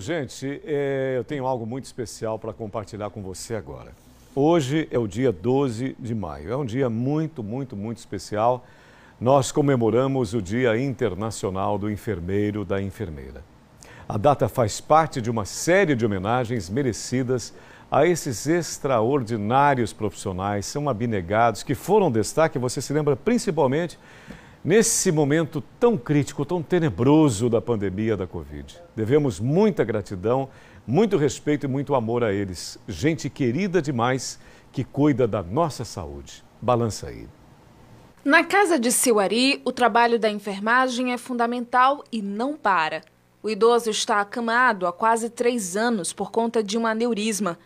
gente, é, eu tenho algo muito especial para compartilhar com você agora. Hoje é o dia 12 de maio. É um dia muito, muito, muito especial. Nós comemoramos o Dia Internacional do Enfermeiro da Enfermeira. A data faz parte de uma série de homenagens merecidas a esses extraordinários profissionais, são abnegados, que foram destaque, você se lembra principalmente Nesse momento tão crítico, tão tenebroso da pandemia da Covid, devemos muita gratidão, muito respeito e muito amor a eles. Gente querida demais que cuida da nossa saúde. Balança aí. Na casa de Siwari, o trabalho da enfermagem é fundamental e não para. O idoso está acamado há quase três anos por conta de um aneurisma.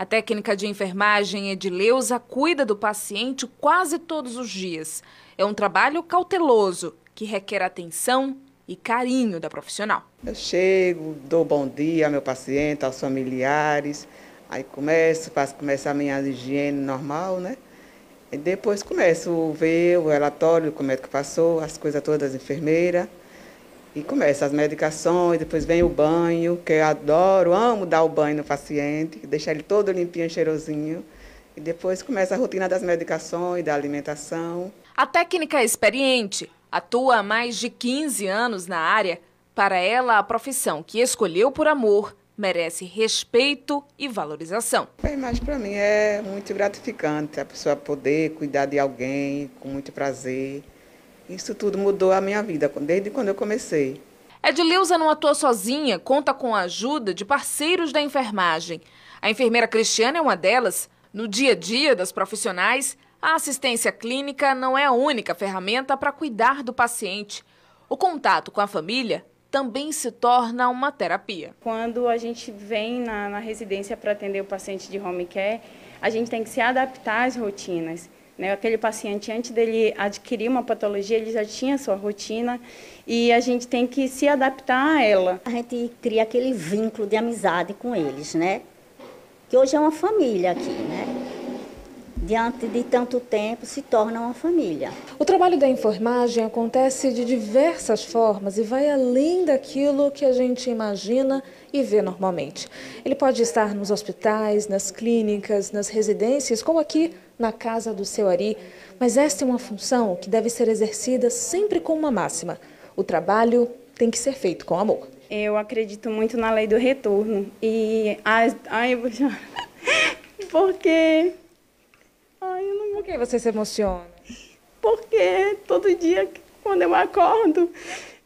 A técnica de enfermagem é Edileuza cuida do paciente quase todos os dias. É um trabalho cauteloso que requer atenção e carinho da profissional. Eu chego, dou bom dia ao meu paciente, aos familiares, aí começo, faço, começar a minha higiene normal, né? E depois começo a ver o relatório, como é que passou, as coisas todas das enfermeiras. E começa as medicações, depois vem o banho, que eu adoro, amo dar o banho no paciente, deixar ele todo limpinho, cheirosinho. E depois começa a rotina das medicações, da alimentação. A técnica é experiente atua há mais de 15 anos na área. Para ela, a profissão que escolheu por amor merece respeito e valorização. Bem, mas para mim é muito gratificante a pessoa poder cuidar de alguém com muito prazer. Isso tudo mudou a minha vida, desde quando eu comecei. Edileuza não atua sozinha, conta com a ajuda de parceiros da enfermagem. A enfermeira Cristiana é uma delas. No dia a dia das profissionais, a assistência clínica não é a única ferramenta para cuidar do paciente. O contato com a família também se torna uma terapia. Quando a gente vem na, na residência para atender o paciente de home care, a gente tem que se adaptar às rotinas. Né? Aquele paciente, antes dele adquirir uma patologia, ele já tinha sua rotina e a gente tem que se adaptar a ela. A gente cria aquele vínculo de amizade com eles, né? Que hoje é uma família aqui, né? diante de tanto tempo, se tornam uma família. O trabalho da enfermagem acontece de diversas formas e vai além daquilo que a gente imagina e vê normalmente. Ele pode estar nos hospitais, nas clínicas, nas residências, como aqui na casa do seu Ari, mas esta é uma função que deve ser exercida sempre com uma máxima. O trabalho tem que ser feito com amor. Eu acredito muito na lei do retorno e as... Ai, porque Ai, eu não... Por que você se emociona? Porque todo dia, quando eu acordo,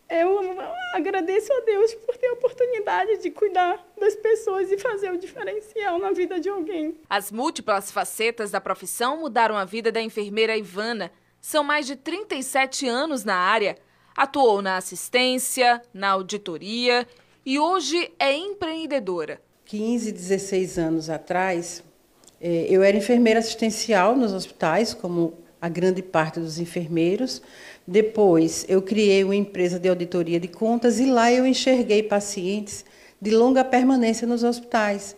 eu agradeço a Deus por ter a oportunidade de cuidar das pessoas e fazer o diferencial na vida de alguém. As múltiplas facetas da profissão mudaram a vida da enfermeira Ivana. São mais de 37 anos na área. Atuou na assistência, na auditoria e hoje é empreendedora. 15, 16 anos atrás, é, eu era enfermeira assistencial nos hospitais, como a grande parte dos enfermeiros. Depois, eu criei uma empresa de auditoria de contas e lá eu enxerguei pacientes de longa permanência nos hospitais.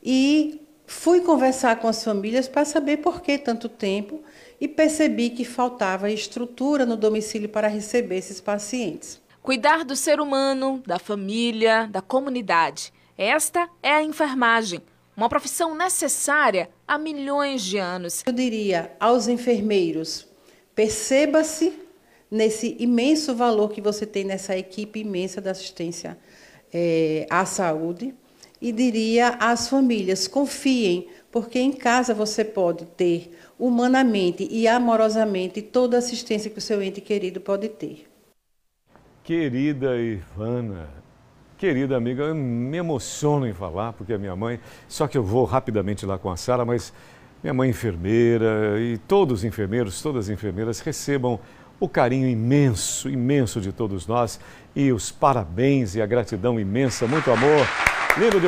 E fui conversar com as famílias para saber por que tanto tempo e percebi que faltava estrutura no domicílio para receber esses pacientes. Cuidar do ser humano, da família, da comunidade. Esta é a enfermagem uma profissão necessária há milhões de anos. Eu diria aos enfermeiros: perceba-se nesse imenso valor que você tem nessa equipe imensa da assistência é, à saúde. E diria às famílias: confiem, porque em casa você pode ter humanamente e amorosamente toda a assistência que o seu ente querido pode ter. Querida Ivana, querida amiga, eu me emociono em falar, porque a é minha mãe. Só que eu vou rapidamente lá com a Sara, mas minha mãe é enfermeira e todos os enfermeiros, todas as enfermeiras recebam o carinho imenso, imenso de todos nós e os parabéns e a gratidão imensa. Muito amor. Lindo de